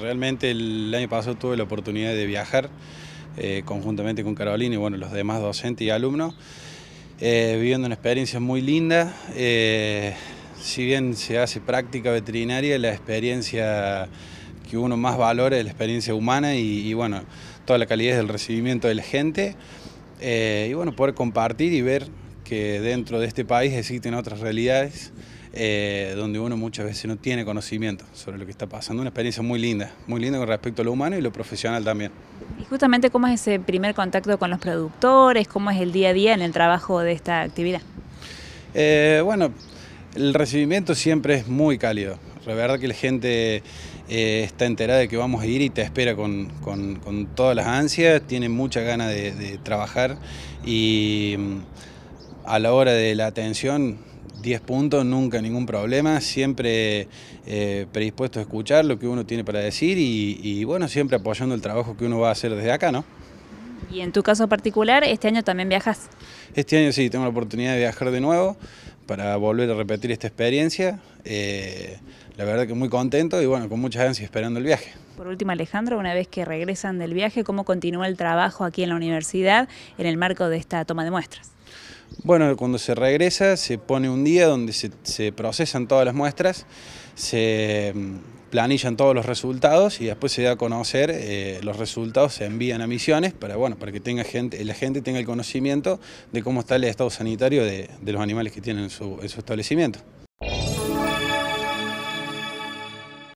realmente el año pasado tuve la oportunidad de viajar eh, conjuntamente con Carolina y bueno, los demás docentes y alumnos, eh, viviendo una experiencia muy linda. Eh, si bien se hace práctica veterinaria, la experiencia que uno más valora es la experiencia humana y, y bueno, toda la calidad del recibimiento de la gente. y bueno, poder compartir y ver que dentro de este país existen otras realidades eh, donde uno muchas veces no tiene conocimiento sobre lo que está pasando. Una experiencia muy linda, muy linda con respecto a lo humano y lo profesional también. Y justamente, ¿cómo es ese primer contacto con los productores? ¿Cómo es el día a día en el trabajo de esta actividad? Eh, bueno, el recibimiento siempre es muy cálido. La verdad que la gente eh, está enterada de que vamos a ir y te espera con, todas las ansias, tiene mucha ganas de trabajar y mm, a la hora de la atención 10 puntos, nunca ningún problema, siempre eh, predispuesto a escuchar lo que uno tiene para decir y, bueno, siempre apoyando el trabajo que uno va a hacer desde acá, ¿no? Y en tu caso particular, este año también viajas. Este año sí, tengo la oportunidad de viajar de nuevo para volver a repetir esta experiencia. Eh, la verdad que muy contento y bueno, con muchas ansias esperando el viaje. Por último, Alejandro, una vez que regresan del viaje, ¿cómo continúa el trabajo aquí en la universidad en el marco de esta toma de muestras? Bueno, cuando se regresa se pone un día donde se, procesan todas las muestras, se mm, planillan todos los resultados y después se da a conocer eh, los resultados, se envían a misiones para, bueno, para que tenga gente, la gente tenga el conocimiento de cómo está el estado sanitario de, los animales que tienen en su establecimiento.